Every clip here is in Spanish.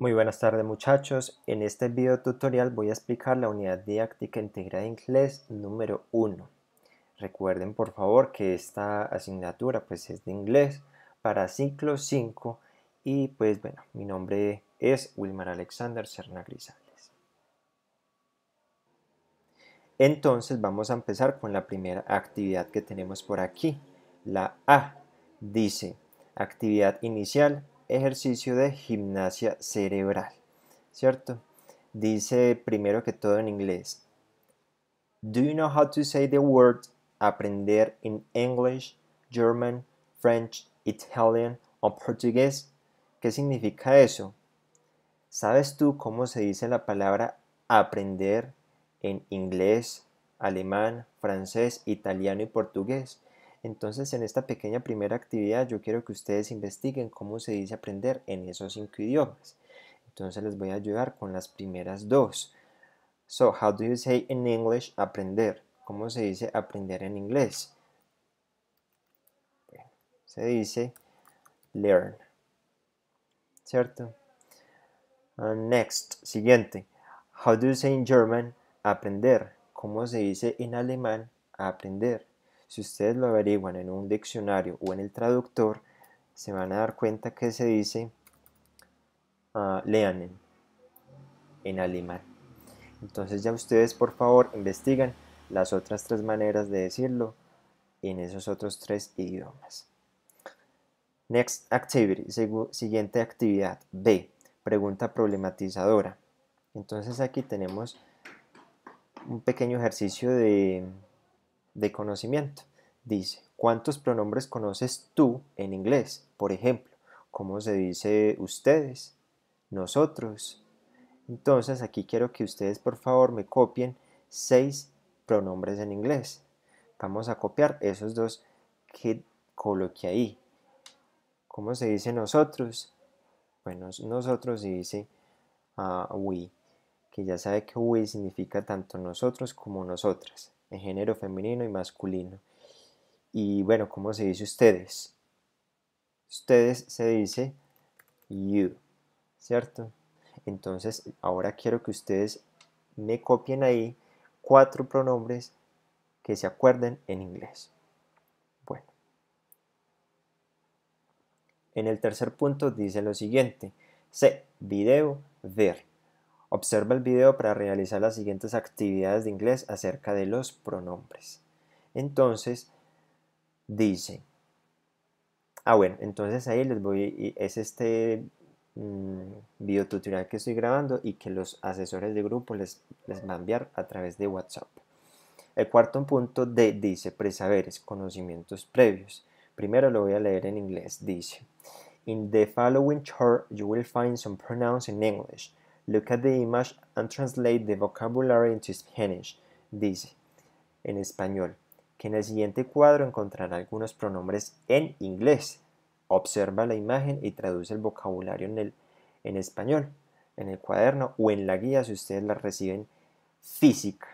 Muy buenas tardes muchachos, en este video tutorial voy a explicar la unidad didáctica integrada de inglés número 1. Recuerden por favor que esta asignatura pues es de inglés para ciclo 5 y pues bueno, mi nombre es Wilmar Alexander Serna Grisales. Entonces vamos a empezar con la primera actividad que tenemos por aquí, la A. Dice, actividad inicial, ejercicio de gimnasia cerebral, ¿cierto? Dice primero que todo en inglés. Do you know how to say the word aprender in English, German, French, Italian o Portuguese? ¿Qué significa eso? ¿Sabes tú cómo se dice la palabra aprender en inglés, alemán, francés, italiano y portugués? Entonces, en esta pequeña primera actividad, yo quiero que ustedes investiguen cómo se dice aprender en esos cinco idiomas. Entonces, les voy a ayudar con las primeras dos. So, how do you say in English aprender? ¿Cómo se dice aprender en inglés? Se dice learn. ¿Cierto? next, siguiente. How do you say in German aprender? ¿Cómo se dice en alemán aprender? Si ustedes lo averiguan en un diccionario o en el traductor, se van a dar cuenta que se dice ah, leanen en alemán. Entonces ya ustedes por favor investigan las otras tres maneras de decirlo en esos otros tres idiomas. Next activity, siguiente actividad, B, pregunta problematizadora. Entonces aquí tenemos un pequeño ejercicio de de conocimiento. Dice, ¿cuántos pronombres conoces tú en inglés? Por ejemplo, ¿cómo se dice ustedes? Nosotros. Entonces aquí quiero que ustedes por favor me copien seis pronombres en inglés. Vamos a copiar esos dos que coloqué ahí. ¿Cómo se dice nosotros? Bueno, nosotros se dice uh, we, que ya sabe que we significa tanto nosotros como nosotras en género femenino y masculino. Y bueno, ¿cómo se dice ustedes? Ustedes se dice you, ¿cierto? Entonces, ahora quiero que ustedes me copien ahí cuatro pronombres que se acuerden en inglés. Bueno. En el tercer punto dice lo siguiente. Se, video, ver. Observa el video para realizar las siguientes actividades de inglés acerca de los pronombres. Entonces, dice. Ah, bueno, entonces ahí les voy, es este mm, video tutorial que estoy grabando y que los asesores de grupo les, les va a enviar a través de WhatsApp. El cuarto punto de dice presaberes, conocimientos previos. Primero lo voy a leer en inglés. Dice, In the following chart you will find some pronouns in English. Look at the image and translate the vocabulary into Spanish. Dice, en español, que en el siguiente cuadro encontrará algunos pronombres en inglés. Observa la imagen y traduce el vocabulario en, el, en español, en el cuaderno o en la guía si ustedes la reciben física.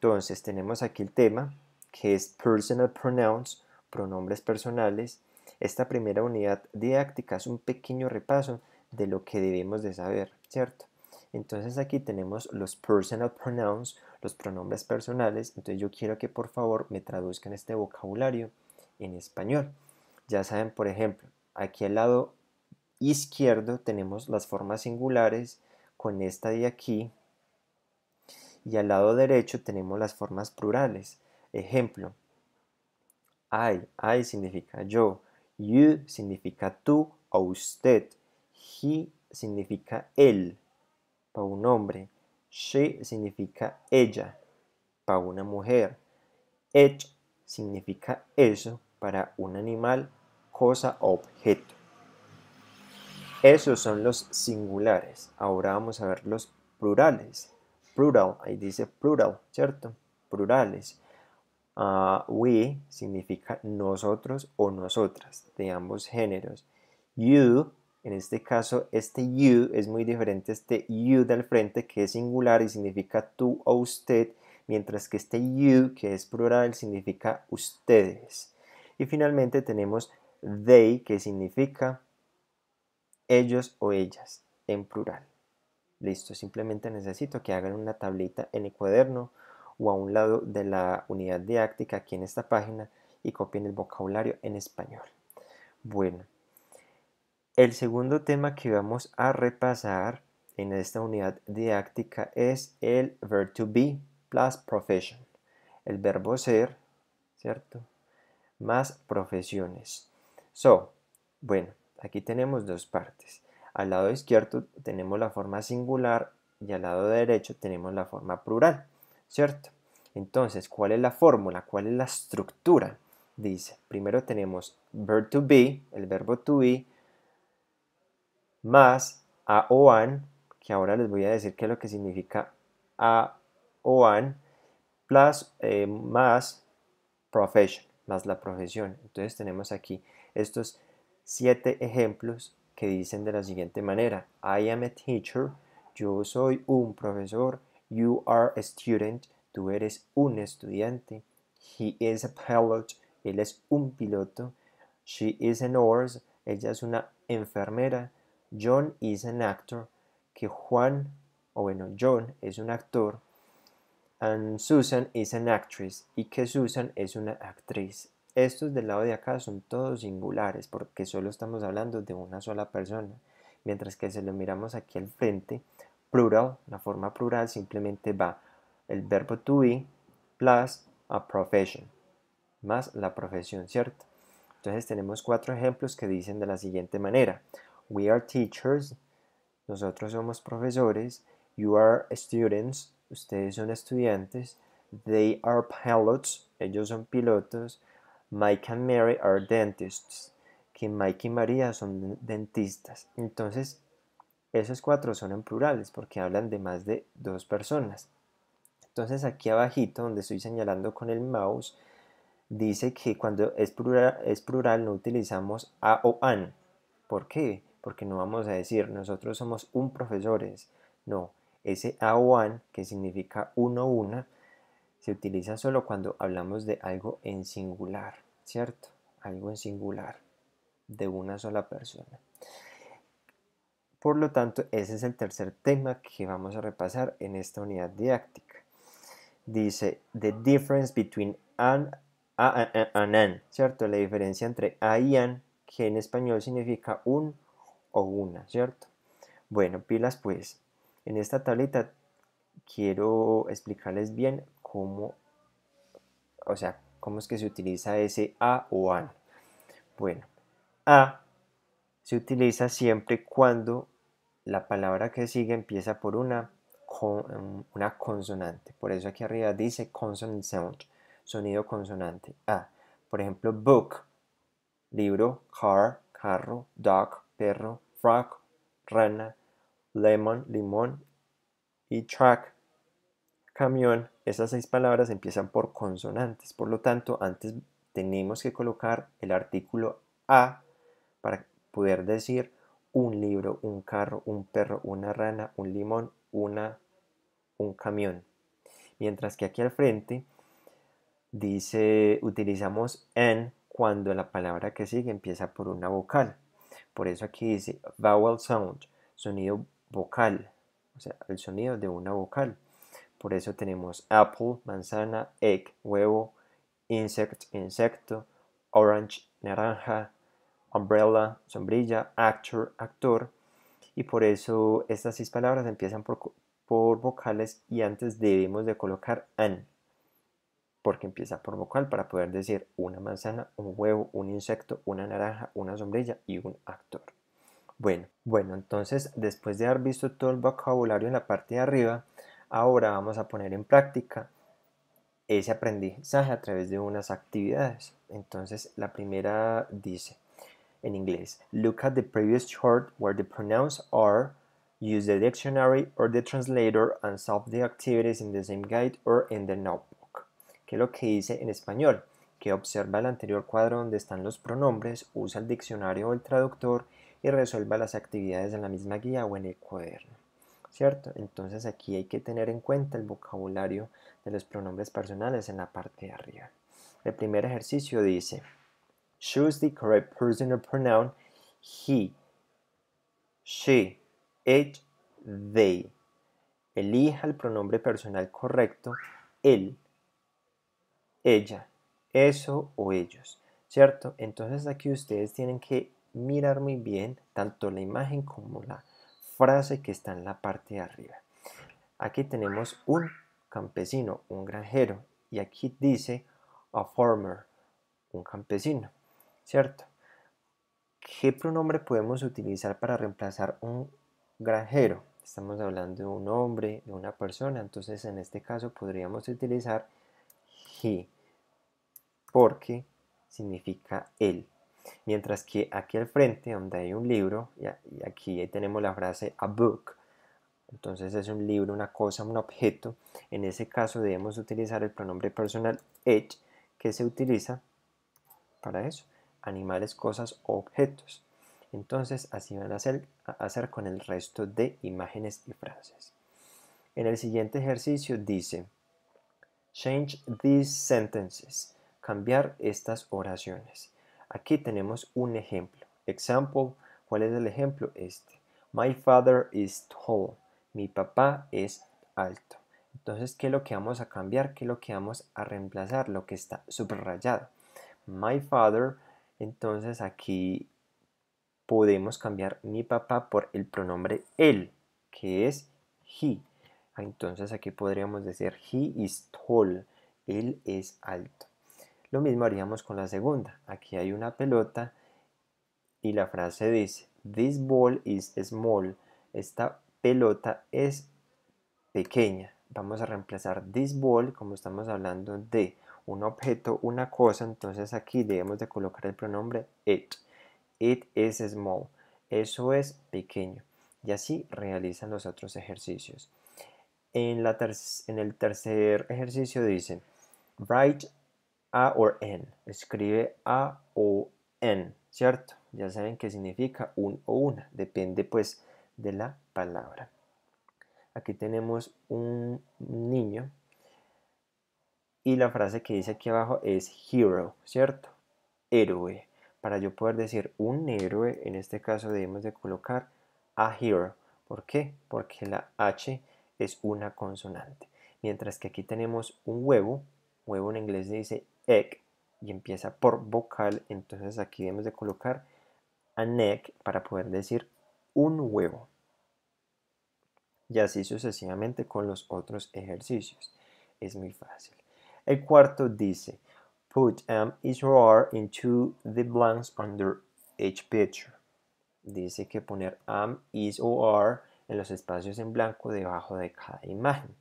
Entonces tenemos aquí el tema que es personal pronouns, pronombres personales. Esta primera unidad didáctica es un pequeño repaso de lo que debemos de saber, ¿cierto? Entonces aquí tenemos los personal pronouns, los pronombres personales. Entonces yo quiero que por favor me traduzcan este vocabulario en español. Ya saben, por ejemplo, aquí al lado izquierdo tenemos las formas singulares con esta de aquí. Y al lado derecho tenemos las formas plurales. Ejemplo, I, I significa yo, you significa tú o usted, he significa él. Para un hombre. She significa ella. Para una mujer. It significa eso para un animal, cosa objeto. Esos son los singulares. Ahora vamos a ver los plurales. Plural, ahí dice plural, ¿cierto? Plurales. Ah, we significa nosotros o nosotras, de ambos géneros. You en este caso, este you es muy diferente a este you del frente que es singular y significa tú o usted, mientras que este you que es plural significa ustedes. Y finalmente tenemos they que significa ellos o ellas en plural. Listo, simplemente necesito que hagan una tablita en el cuaderno o a un lado de la unidad didáctica aquí en esta página y copien el vocabulario en español. Bueno, el segundo tema que vamos a repasar en esta unidad didáctica es el verb to be plus profession. El verbo ser, ¿cierto? Más profesiones. So, bueno, aquí tenemos dos partes. Al lado izquierdo tenemos la forma singular y al lado derecho tenemos la forma plural, ¿cierto? Entonces, ¿cuál es la fórmula? ¿Cuál es la estructura? Dice, primero tenemos verb to be, el verbo to be, más a OAN, que ahora les voy a decir qué es lo que significa a plus, eh, más profession, más la profesión. Entonces tenemos aquí estos siete ejemplos que dicen de la siguiente manera. I am a teacher, yo soy un profesor, you are a student, tú eres un estudiante, he is a pilot, él es un piloto, she is an nurse, ella es una enfermera, John is an actor, que Juan, o bueno, John es un actor, and Susan is an actress, y que Susan es una actriz. Estos del lado de acá son todos singulares, porque solo estamos hablando de una sola persona, mientras que si lo miramos aquí al frente, plural, la forma plural simplemente va el verbo to be plus a profession, más la profesión, ¿cierto? Entonces tenemos cuatro ejemplos que dicen de la siguiente manera. We are teachers. Nosotros somos profesores. You are students. Ustedes son estudiantes. They are pilots. Ellos son pilotos. Mike and Mary are dentists. Que Mike y María son dentistas. Entonces, esos cuatro son en plurales porque hablan de más de dos personas. Entonces aquí abajito donde estoy señalando con el mouse dice que cuando es plural, es plural no utilizamos a o an. ¿Por qué? porque no vamos a decir nosotros somos un profesores, no, ese a one que significa uno una se utiliza solo cuando hablamos de algo en singular, ¿cierto? Algo en singular de una sola persona. Por lo tanto, ese es el tercer tema que vamos a repasar en esta unidad didáctica. Dice, the difference between an, a, an, ¿cierto? La diferencia entre a y an, que en español significa un, o una, ¿cierto? Bueno, pilas pues, en esta tablita quiero explicarles bien cómo, o sea, cómo es que se utiliza ese a o an. Bueno, a se utiliza siempre cuando la palabra que sigue empieza por una, con, una consonante. Por eso aquí arriba dice consonant sound, sonido consonante. A. Por ejemplo, book, libro, car, carro, dog, perro, frog, rana, lemon, limón y track, camión. Esas seis palabras empiezan por consonantes, por lo tanto, antes tenemos que colocar el artículo a para poder decir un libro, un carro, un perro, una rana, un limón, una, un camión. Mientras que aquí al frente dice utilizamos en cuando la palabra que sigue empieza por una vocal. Por eso aquí dice vowel sound, sonido vocal, o sea, el sonido de una vocal. Por eso tenemos apple, manzana, egg, huevo, insect, insecto, orange, naranja, umbrella, sombrilla, actor, actor. Y por eso estas seis palabras empiezan por, por vocales y antes debemos de colocar an porque empieza por vocal para poder decir una manzana, un huevo, un insecto, una naranja, una sombrilla y un actor. Bueno, bueno, entonces después de haber visto todo el vocabulario en la parte de arriba, ahora vamos a poner en práctica ese aprendizaje a través de unas actividades. Entonces, la primera dice en inglés, look at the previous chart where the pronouns are, use the dictionary or the translator and solve the activities in the same guide or in the notebook lo que dice en español, que observa el anterior cuadro donde están los pronombres, usa el diccionario o el traductor y resuelva las actividades en la misma guía o en el cuaderno. ¿Cierto? Entonces aquí hay que tener en cuenta el vocabulario de los pronombres personales en la parte de arriba. El primer ejercicio dice, choose the correct personal pronoun he, she, it, they. Elija el pronombre personal correcto, él, ella, eso o ellos, ¿cierto? Entonces aquí ustedes tienen que mirar muy bien tanto la imagen como la frase que está en la parte de arriba. Aquí tenemos un campesino, un granjero, y aquí dice a farmer, un campesino, ¿cierto? ¿Qué pronombre podemos utilizar para reemplazar un granjero? Estamos hablando de un hombre, de una persona, entonces en este caso podríamos utilizar he porque significa él. Mientras que aquí al frente, donde hay un libro, y aquí tenemos la frase a book, entonces es un libro, una cosa, un objeto. En ese caso debemos utilizar el pronombre personal it que se utiliza para eso, animales, cosas o objetos. Entonces así van a hacer, hacer con el resto de imágenes y frases. En el siguiente ejercicio dice, change these sentences cambiar estas oraciones. Aquí tenemos un ejemplo. Example, ¿cuál es el ejemplo? Este. My father is tall. Mi papá es alto. Entonces, ¿qué es lo que vamos a cambiar? ¿Qué es lo que vamos a reemplazar? Lo que está subrayado. My father, entonces aquí podemos cambiar mi papá por el pronombre él, que es he. Ah, entonces aquí podríamos decir he is tall, él es alto. Lo mismo haríamos con la segunda. Aquí hay una pelota y la frase dice, This ball is small. Esta pelota es pequeña. Vamos a reemplazar this ball como estamos hablando de un objeto, una cosa. Entonces aquí debemos de colocar el pronombre it. It is small. Eso es pequeño. Y así realizan los otros ejercicios. En, la en el tercer ejercicio dice, write a o N. Escribe A o N, ¿cierto? Ya saben qué significa un o una. Depende pues de la palabra. Aquí tenemos un niño. Y la frase que dice aquí abajo es hero, ¿cierto? Héroe. Para yo poder decir un héroe, en este caso debemos de colocar a hero. ¿Por qué? Porque la H es una consonante. Mientras que aquí tenemos un huevo, huevo en inglés dice egg y empieza por vocal, entonces aquí debemos de colocar an egg para poder decir un huevo. Y así sucesivamente con los otros ejercicios. Es muy fácil. El cuarto dice, put am is or into the blanks under each picture. Dice que poner am, is or are en los espacios en blanco debajo de cada imagen,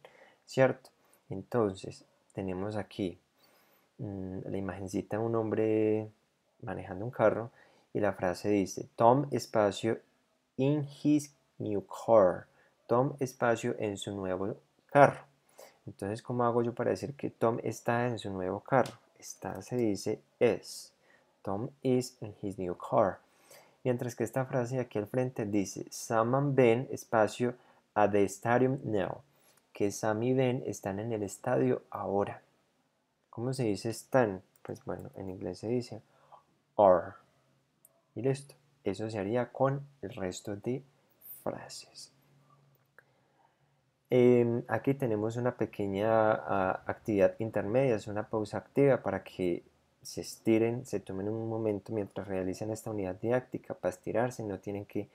¿cierto? Entonces, tenemos aquí Mm, la imagencita de un hombre manejando un carro y la frase dice Tom espacio in his new car. Tom espacio en su nuevo carro. Entonces, ¿cómo hago yo para decir que Tom está en su nuevo carro? Está se dice es. Tom is in his new car. Mientras que esta frase aquí al frente dice Sam and Ben espacio at the stadium now. Que Sam y Ben están en el estadio ahora. ¿Cómo se dice están? Pues bueno, en inglés se dice are. Y listo. Eso se haría con el resto de frases. Em, aquí tenemos una pequeña ah, actividad intermedia, es una pausa activa para que se estiren, se tomen un momento mientras realizan esta unidad didáctica para estirarse, no tienen que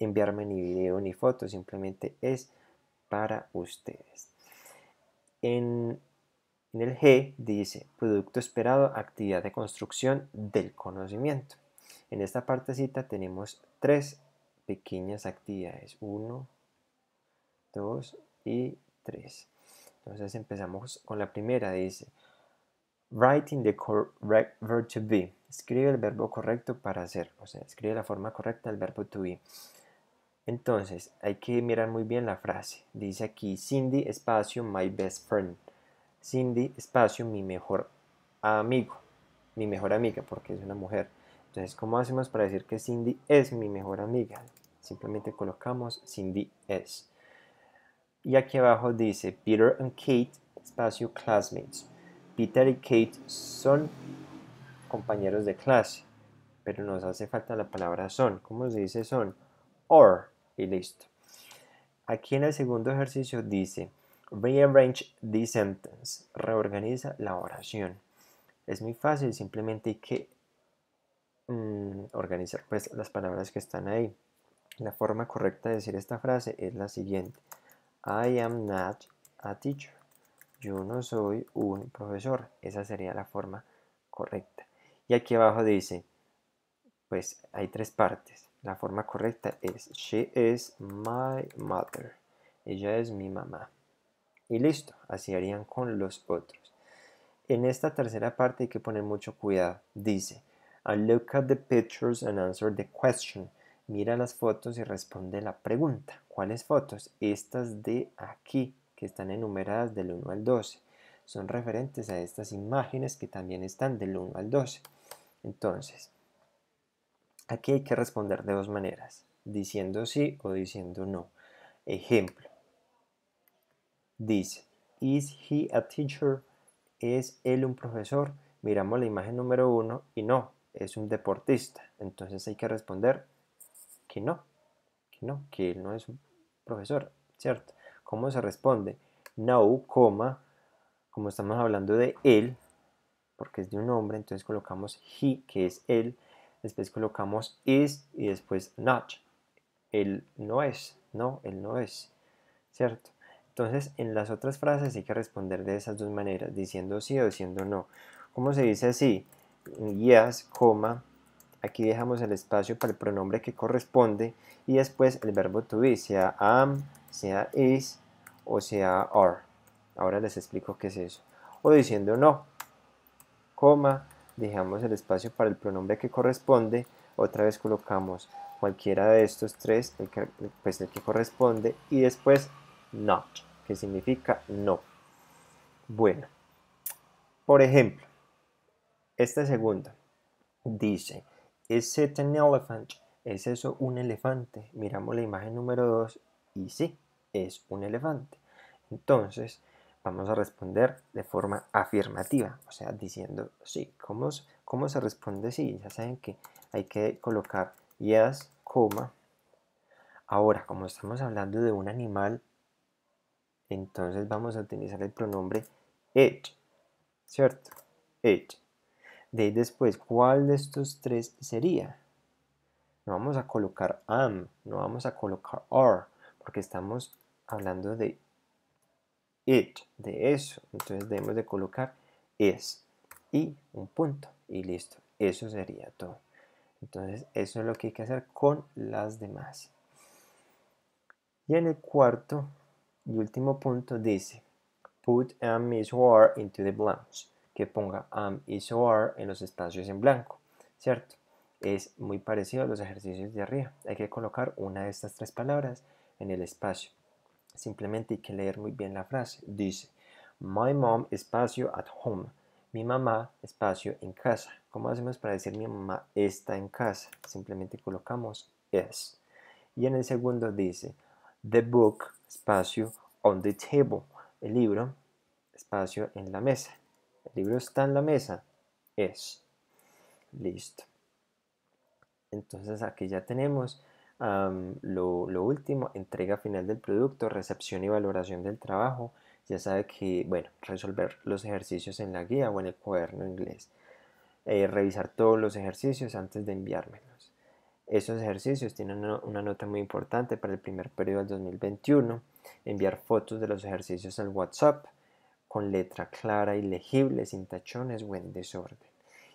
enviarme ni video ni fotos. simplemente es para ustedes. En en el G dice producto esperado, actividad de construcción del conocimiento. En esta partecita tenemos tres pequeñas actividades, Uno, dos y tres Entonces empezamos con la primera, dice writing the correct verb to be. Escribe el verbo correcto para hacer, o sea, escribe la forma correcta del verbo to be. Entonces, hay que mirar muy bien la frase. Dice aquí, Cindy, espacio, my best friend. Cindy, espacio, mi mejor amigo, mi mejor amiga, porque es una mujer. Entonces, ¿cómo hacemos para decir que Cindy es mi mejor amiga? Simplemente colocamos Cindy es. Y aquí abajo dice Peter and Kate, espacio, classmates. Peter y Kate son compañeros de clase, pero nos hace falta la palabra son. ¿Cómo se dice son? Or, y listo. Aquí en el segundo ejercicio dice, Rearrange the sentence. Reorganiza la oración. Es muy fácil, simplemente hay que mm, organizar pues, las palabras que están ahí. La forma correcta de decir esta frase es la siguiente. I am not a teacher. Yo no soy un profesor. Esa sería la forma correcta. Y aquí abajo dice, pues hay tres partes. La forma correcta es, she is my mother. Ella es mi mamá y listo, así harían con los otros. En esta tercera parte hay que poner mucho cuidado. Dice, I look at the pictures and answer the question. Mira las fotos y responde la pregunta. ¿Cuáles fotos? Estas de aquí, que están enumeradas del 1 al 12. Son referentes a estas imágenes que también están del 1 al 12. Entonces, aquí hay que responder de dos maneras, diciendo sí o diciendo no. Ejemplo, Dice, ¿is he a teacher? ¿Es él un profesor? Miramos la imagen número uno y no, es un deportista. Entonces hay que responder que no, que no, que él no es un profesor, ¿cierto? ¿Cómo se responde? No, coma, como estamos hablando de él, porque es de un hombre, entonces colocamos he, que es él, después colocamos is y después not. Él no es, no, él no es, ¿cierto? Entonces, en las otras frases hay que responder de esas dos maneras, diciendo sí o diciendo no. ¿Cómo se dice así? Yes, coma. Aquí dejamos el espacio para el pronombre que corresponde y después el verbo to be, sea am, sea is o sea are. Ahora les explico qué es eso. O diciendo no, coma, dejamos el espacio para el pronombre que corresponde, otra vez colocamos cualquiera de estos tres, el que, pues el que corresponde, y después not significa no. Bueno, por ejemplo, esta segunda dice, ¿Is it an elephant? ¿Es eso un elefante? Miramos la imagen número 2 y sí, es un elefante. Entonces, vamos a responder de forma afirmativa, o sea, diciendo sí. ¿Cómo, cómo se responde sí? Ya saben que hay que colocar yes, coma. Ahora, como estamos hablando de un animal, entonces vamos a utilizar el pronombre it, ¿cierto? It. De ahí después, ¿cuál de estos tres sería? No vamos a colocar am, no vamos a colocar are, porque estamos hablando de it, de eso. Entonces debemos de colocar es y un punto y listo. Eso sería todo. Entonces eso es lo que hay que hacer con las demás. Y en el cuarto y último punto dice, put am is or into the blanks, que ponga am is or en los espacios en blanco, ¿cierto? Es muy parecido a los ejercicios de arriba. Hay que colocar una de estas tres palabras en el espacio. Simplemente hay que leer muy bien la frase. Dice, my mom espacio at home. Mi mamá espacio en casa. ¿Cómo hacemos para decir mi mamá está en casa? Simplemente colocamos es. Y en el segundo dice, The book, espacio, on the table. El libro, espacio, en la mesa. El libro está en la mesa. Es. Listo. Entonces aquí ya tenemos lo, último, entrega final del producto, recepción y valoración del trabajo. Ya sabe que, bueno, resolver los ejercicios en la guía o en el cuaderno inglés. Eh, revisar todos los ejercicios antes de enviármelo. Esos ejercicios tienen una nota muy importante para el primer periodo del 2021. Enviar fotos de los ejercicios al WhatsApp con letra clara y legible, sin tachones o en desorden.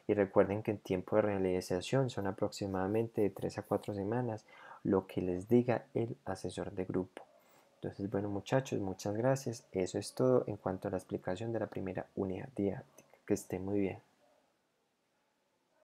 Y recuerden que el tiempo de realización son aproximadamente de 3 a 4 semanas, lo que les diga el asesor de grupo. Entonces, bueno muchachos, muchas gracias. Eso es todo en cuanto a la explicación de la primera unidad didáctica. Que esté muy bien.